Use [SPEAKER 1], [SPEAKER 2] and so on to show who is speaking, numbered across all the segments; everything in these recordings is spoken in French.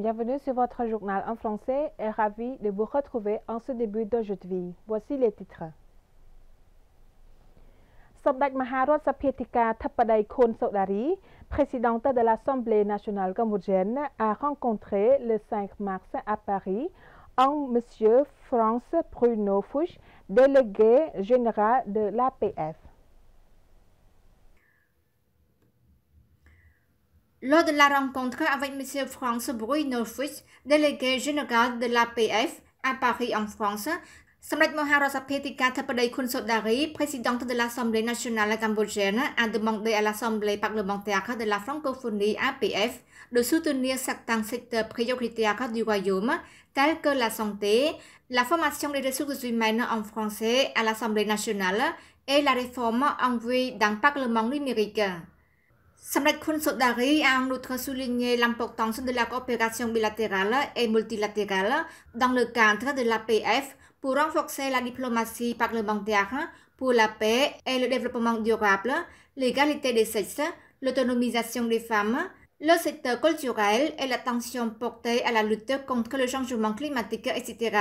[SPEAKER 1] Bienvenue sur votre journal en français et ravi de vous retrouver en ce début d'aujourd'hui. Voici les titres. Sodari, présidente de l'Assemblée nationale cambodgienne a rencontré le 5 mars à Paris en monsieur France Bruno Fouch, délégué général de
[SPEAKER 2] l'APF. Lors de la rencontre avec M. François Bruno délégué général de l'APF à Paris en France, សម្ដេចមហារដ្ឋសភាទីការធិបតីខុនសូដារី Président de l'Assemblée nationale cambodgienne a demandé à l'Assemblée parlementaire de la francophonie APF de soutenir certains secteurs prioritaires du royaume tels que la santé, la formation des ressources humaines en français à l'Assemblée nationale et la réforme en vue d'un parlement numérique. Samret Sodari a en outre souligné l'importance de la coopération bilatérale et multilatérale dans le cadre de l'APF pour renforcer la diplomatie parlementaire pour la paix et eh, le développement durable, l'égalité des sexes, l'autonomisation des femmes, le secteur culturel et eh, l'attention portée à la lutte contre le changement climatique, etc.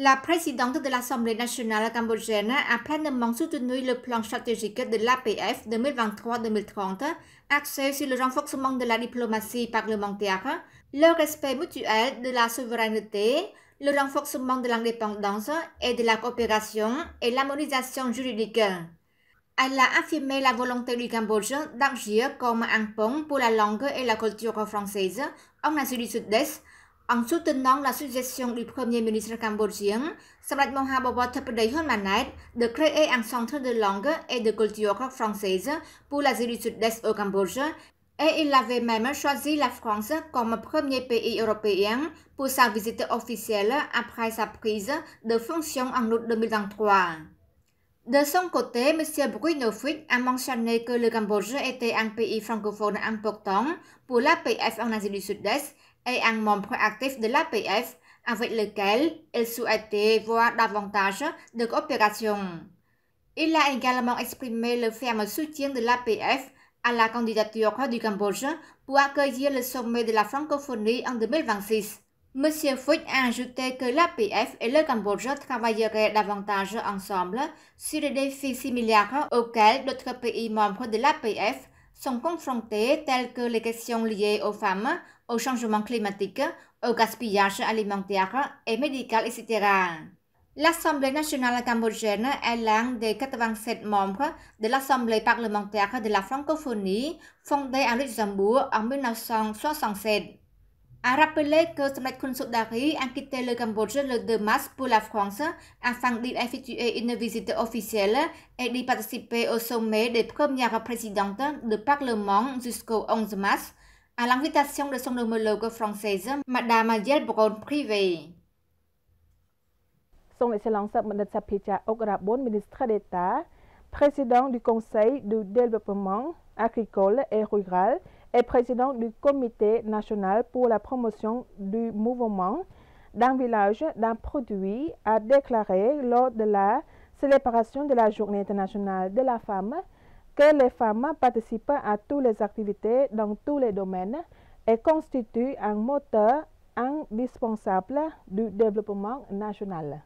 [SPEAKER 2] La présidente de l'Assemblée nationale cambodgienne a pleinement soutenu le plan stratégique de l'APF 2023-2030, axé sur le renforcement de la diplomatie parlementaire, le respect mutuel de la souveraineté, le renforcement de l'indépendance et de la coopération et l'harmonisation juridique. Elle a affirmé la volonté du Cambodge d'agir comme un pont pour la langue et la culture française en Asie du Sud-Est, en soutenant la suggestion du Premier ministre cambodgien, Samrat Mohamed, Manet de créer un centre de langue et de culture française pour l'Asie du Sud-Est au Cambodge, et il avait même choisi la France comme premier pays européen pour sa visite officielle après sa prise de fonction en août 2023. De son côté, M. Bruinovic a mentionné que le Cambodge était un pays francophone important pour la PF en Asie du Sud-Est et un membre actif de l'APF avec lequel il souhaitait voir davantage de coopération. Il a également exprimé le ferme soutien de l'APF à la candidature du Cambodge pour accueillir le sommet de la francophonie en 2026. Monsieur Fouch a ajouté que l'APF et le Cambodge travailleraient davantage ensemble sur des défis similaires auxquels d'autres pays membres de l'APF sont confrontés telles que les questions liées aux femmes, au changement climatique, au gaspillage alimentaire et médical, etc. L'Assemblée nationale cambodgienne est l'un des 87 membres de l'Assemblée parlementaire de la francophonie fondée à Luxembourg en 1967 a rappelé que Samlek Kunsudari a quitté le Cambodge le 2 mars pour la France afin d'effectuer une visite officielle et d'y participer au sommet des premières présidentes du Parlement jusqu'au 11 mars à l'invitation de son homologue française, Madame Yel Bron Privé.
[SPEAKER 1] Son Excellence Mme Sapita Ograbon, ministre d'État, président du Conseil du développement agricole et rural, est président du Comité national pour la promotion du mouvement d'un village d'un produit, a déclaré lors de la célébration de la Journée internationale de la femme que les femmes participent à toutes les activités dans tous les domaines et constituent un moteur indispensable du développement national.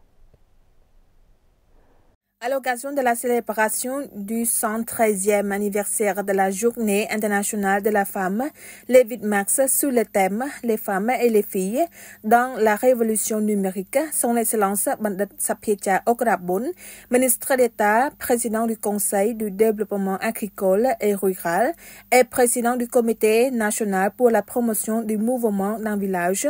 [SPEAKER 1] À l'occasion de la célébration du 113e anniversaire de la Journée internationale de la femme, les Max sous le thème Les femmes et les filles dans la révolution numérique, son Excellence Bandit Sapietia Okrabun, ministre d'État, président du Conseil du développement agricole et rural et président du Comité national pour la promotion du mouvement d'un village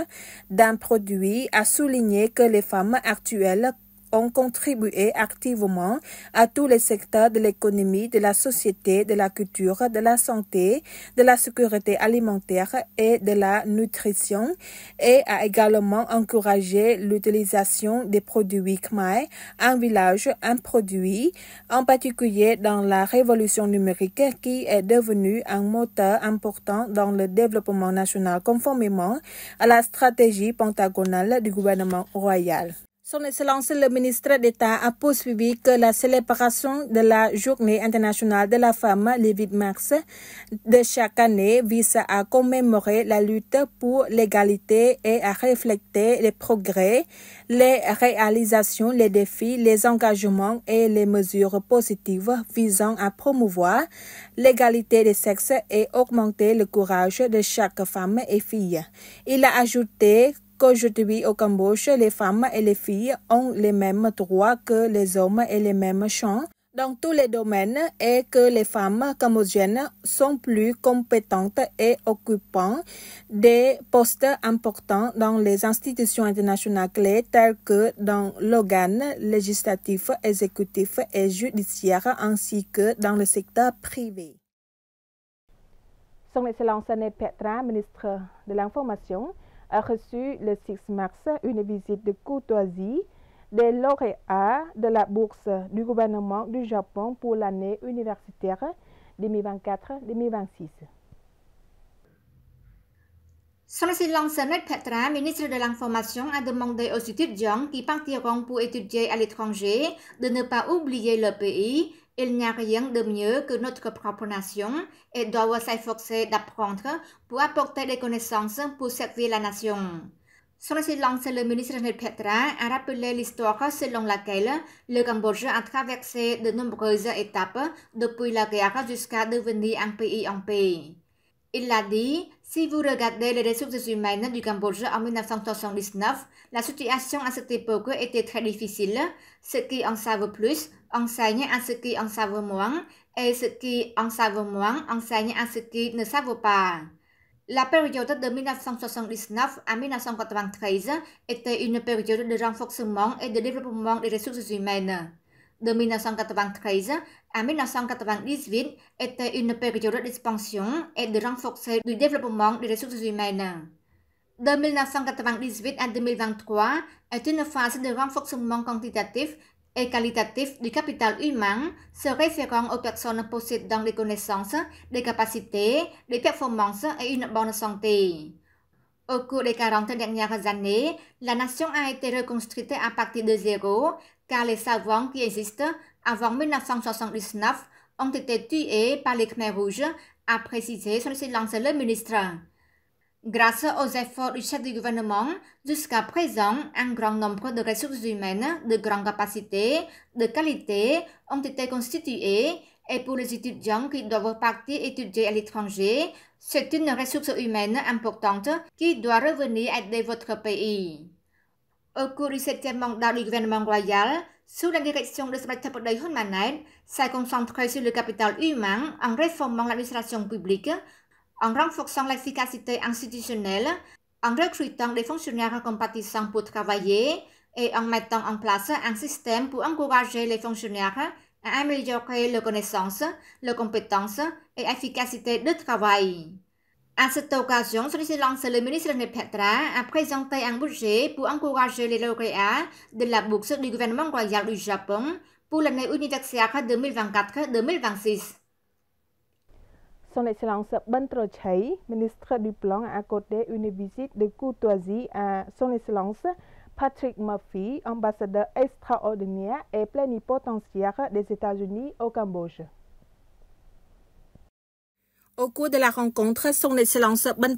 [SPEAKER 1] d'un produit, a souligné que les femmes actuelles ont contribué activement à tous les secteurs de l'économie, de la société, de la culture, de la santé, de la sécurité alimentaire et de la nutrition et a également encouragé l'utilisation des produits Khmer, un village, un produit, en particulier dans la révolution numérique qui est devenue un moteur important dans le développement national conformément à la stratégie pentagonale du gouvernement royal. Son Excellence le ministre d'État a poursuivi que la célébration de la Journée internationale de la femme le 8 mars de chaque année vise à commémorer la lutte pour l'égalité et à refléter les progrès, les réalisations, les défis, les engagements et les mesures positives visant à promouvoir l'égalité des sexes et augmenter le courage de chaque femme et fille. Il a ajouté Aujourd'hui, au Cambodge, les femmes et les filles ont les mêmes droits que les hommes et les mêmes champs dans tous les domaines et que les femmes cambodgiennes sont plus compétentes et occupant des postes importants dans les institutions internationales clés telles que dans l'organe législatif, exécutif et judiciaire ainsi que dans le secteur privé. Son Excellence Annette Petra, ministre de l'Information, a reçu le 6 mars une visite de courtoisie des lauréats de la bourse du gouvernement du Japon pour l'année universitaire 2024-2026.
[SPEAKER 2] Sonsilong Senet Petra, ministre de l'Information, a demandé aux étudiants qui partiront pour étudier à l'étranger de ne pas oublier le pays il n'y a rien de mieux que notre propre nation et doit s'efforcer d'apprendre pour apporter des connaissances pour servir la nation. Sur le silence, le ministre René Petra a rappelé l'histoire selon laquelle le Cambodge a traversé de nombreuses étapes depuis la guerre jusqu'à devenir un pays en pays. Il l'a dit, si vous regardez les ressources humaines du Cambodge en 1979, la situation à cette époque était très difficile. Ceux qui en savent plus enseignent à ceux qui en savent moins, et ceux qui en savent moins enseignent à ceux qui ne savent pas. La période de 1979 à 1993 était une période de renforcement et de développement des ressources humaines. De 1993 à 1998 était une période d'expansion et de renforcement du développement des ressources humaines. De 1998 à 2023 est une phase de renforcement quantitatif et qualitatif du capital humain se référant aux personnes possédant des connaissances, des capacités, des performances et une bonne santé. Au cours des 40 dernières années, la nation a été reconstruite à partir de zéro car les savants qui existent avant 1979 ont été tués par les Khmer Rouges, a précisé son silence le ministre. Grâce aux efforts du chef du gouvernement, jusqu'à présent, un grand nombre de ressources humaines de grande capacité, de qualité ont été constituées et pour les étudiants qui doivent partir étudier à l'étranger, c'est une ressource humaine importante qui doit revenir aider votre pays. Au cours du septième mandat du gouvernement royal, sous la direction de Secrétaire de Manet, s'est concentré sur le capital humain en réformant l'administration publique, en renforçant l'efficacité institutionnelle, en recrutant des fonctionnaires compatissants pour e travailler et en mettant en place un système pour encourager les fonctionnaires à améliorer leurs connaissances, leurs compétences et e efficacité de travail. À cette occasion, son Excellence le ministre de Petra a présenté un budget pour encourager les lauréats de la bourse du gouvernement royal du Japon pour l'année universitaire 2024-2026.
[SPEAKER 1] Son Excellence Bantro Chai, ministre du Plan, a accordé une visite de courtoisie à Son Excellence Patrick Murphy, ambassadeur extraordinaire et plénipotentiaire des États-Unis au Cambodge. Au cours de la rencontre, son Excellence Ben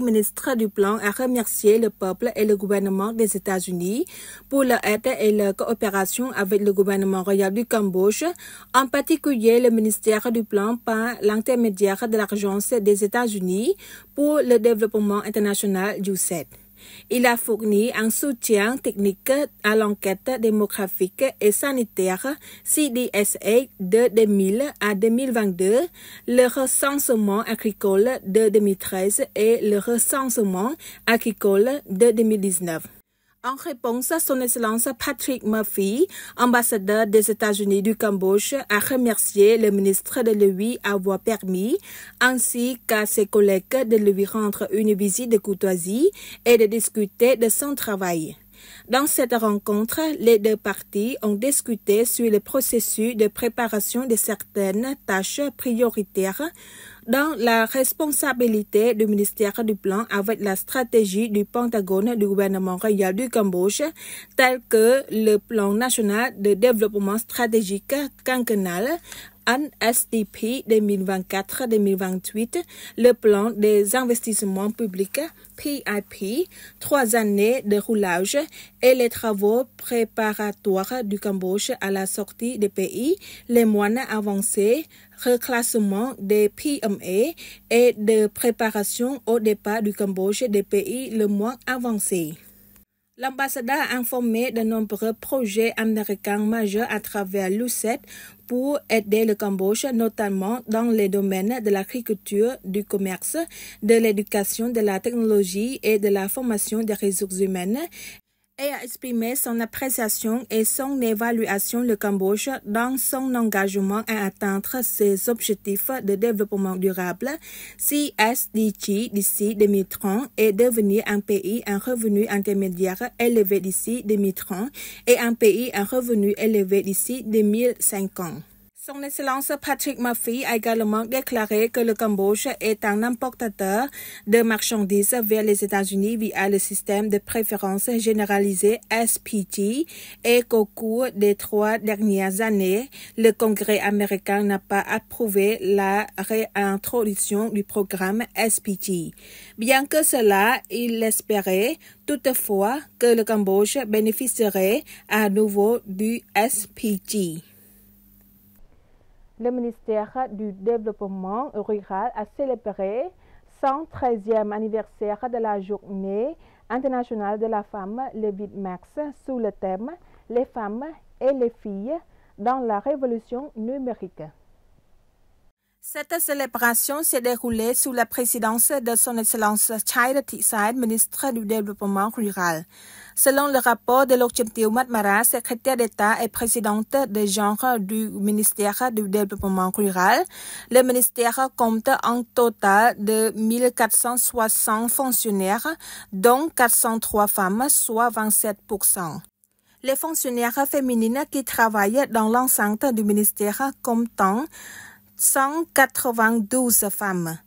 [SPEAKER 1] ministre du Plan, a remercié le peuple et le gouvernement des États-Unis pour leur aide et leur coopération avec le gouvernement royal du Cambodge, en particulier le ministère du Plan par l'intermédiaire de l'Agence des États-Unis pour le développement international du il a fourni un soutien technique à l'enquête démographique et sanitaire CDSA de 2000 à 2022, le recensement agricole de 2013 et le recensement agricole de 2019. En réponse, à Son Excellence Patrick Murphy, ambassadeur des États-Unis du Cambodge, a remercié le ministre de lui avoir permis, ainsi qu'à ses collègues, de lui rendre une visite de courtoisie et de discuter de son travail. Dans cette rencontre, les deux parties ont discuté sur le processus de préparation de certaines tâches prioritaires dans la responsabilité du ministère du Plan avec la stratégie du Pentagone du gouvernement royal du Cambodge, tel que le plan national de développement stratégique quinquennal NSDP 2024-2028, le plan des investissements publics, PIP, trois années de roulage et les travaux préparatoires du Cambodge à la sortie des pays, les moines avancés, reclassement des PME et de préparation au départ du Cambodge des pays le moins avancés. L'ambassadeur a informé de nombreux projets américains majeurs à travers l'UCET pour aider le Cambodge, notamment dans les domaines de l'agriculture, du commerce, de l'éducation, de la technologie et de la formation des ressources humaines et a exprimé son appréciation et son évaluation le Cambodge dans son engagement à atteindre ses objectifs de développement durable CSDG d'ici 2030 et devenir un pays à revenu intermédiaire élevé d'ici 2030 et un pays à revenu élevé d'ici 2050. Son Excellence Patrick Murphy a également déclaré que le Cambodge est un importateur de marchandises vers les États-Unis via le système de préférence généralisé SPT et qu'au cours des trois dernières années, le Congrès américain n'a pas approuvé la réintroduction du programme SPT. Bien que cela, il espérait toutefois que le Cambodge bénéficierait à nouveau du SPT. Le ministère du Développement rural a célébré 113e anniversaire de la journée internationale de la femme, le 8 mars, sous le thème « Les femmes et les filles dans la révolution numérique ». Cette célébration s'est déroulée sous la présidence de son Excellence Chaira Tissai, ministre du Développement rural. Selon le rapport de Lokchentil Matmara, secrétaire d'État et présidente des genres du ministère du Développement rural, le ministère compte un total de 1460 fonctionnaires, dont 403 femmes, soit 27 Les fonctionnaires féminines qui travaillent dans l'enceinte du ministère comptent 192 femmes.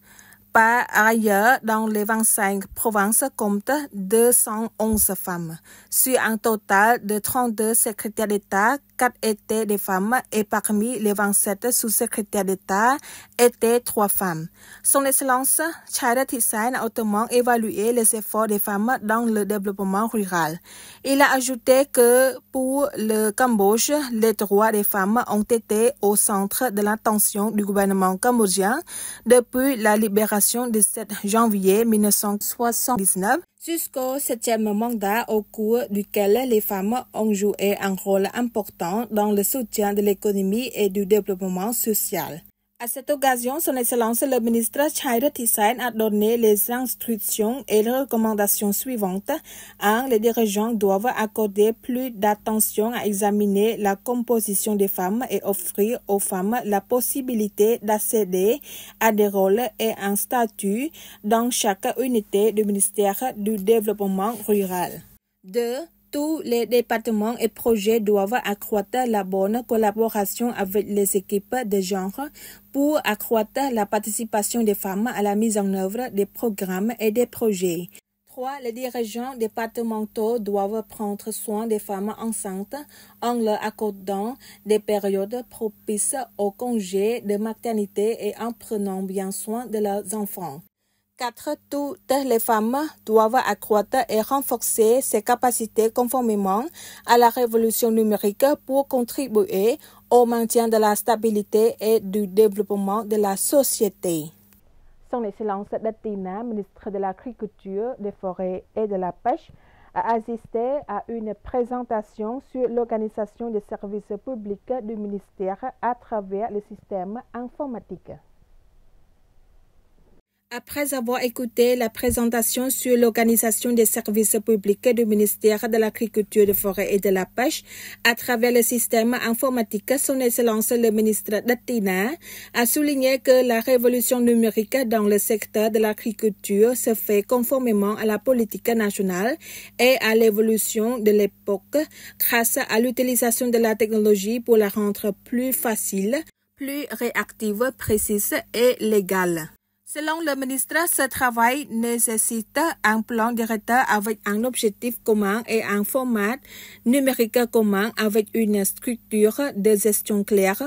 [SPEAKER 1] Par ailleurs, dans les 25 provinces compte 211 femmes, sur un total de 32 secrétaires d'État Quatre étaient des femmes et parmi les 27 sous-secrétaires d'État étaient trois femmes. Son Excellence, Chara Tissane a hautement évalué les efforts des femmes dans le développement rural. Il a ajouté que pour le Cambodge, les droits des femmes ont été au centre de l'attention du gouvernement cambodgien depuis la libération du 7 janvier 1979 jusqu'au septième mandat au cours duquel les femmes ont joué un rôle important dans le soutien de l'économie et du développement social. À cette occasion, son Excellence le ministre Chaira Tissane a donné les instructions et les recommandations suivantes. 1. Les dirigeants doivent accorder plus d'attention à examiner la composition des femmes et offrir aux femmes la possibilité d'accéder à des rôles et un statut dans chaque unité du ministère du Développement rural. 2 tous les départements et projets doivent accroître la bonne collaboration avec les équipes de genre pour accroître la participation des femmes à la mise en œuvre des programmes et des projets. 3. Les dirigeants départementaux doivent prendre soin des femmes enceintes en leur accordant des périodes propices au congé de maternité et en prenant bien soin de leurs enfants. Toutes les femmes doivent accroître et renforcer ses capacités conformément à la révolution numérique pour contribuer au maintien de la stabilité et du développement de la société. Son Excellence Datina, ministre de l'Agriculture, des Forêts et de la Pêche, a assisté à une présentation sur l'organisation des services publics du ministère à travers le système informatique. Après avoir écouté la présentation sur l'organisation des services publics du ministère de l'Agriculture, des Forêts et de la Pêche à travers le système informatique, son Excellence le ministre Datina a souligné que la révolution numérique dans le secteur de l'agriculture se fait conformément à la politique nationale et à l'évolution de l'époque grâce à l'utilisation de la technologie pour la rendre plus facile, plus réactive, précise et légale. Selon le ministre, ce travail nécessite un plan directeur avec un objectif commun et un format numérique commun avec une structure de gestion claire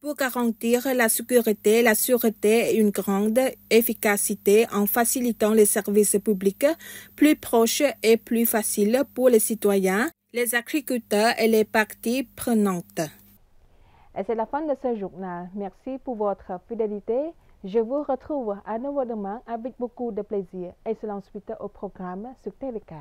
[SPEAKER 1] pour garantir la sécurité, la sûreté et une grande efficacité en facilitant les services publics plus proches et plus faciles pour les citoyens, les agriculteurs et les parties prenantes. C'est la fin de ce journal. Merci pour votre fidélité. Je vous retrouve à nouveau demain avec beaucoup de plaisir. et selon suite au programme sur TVK.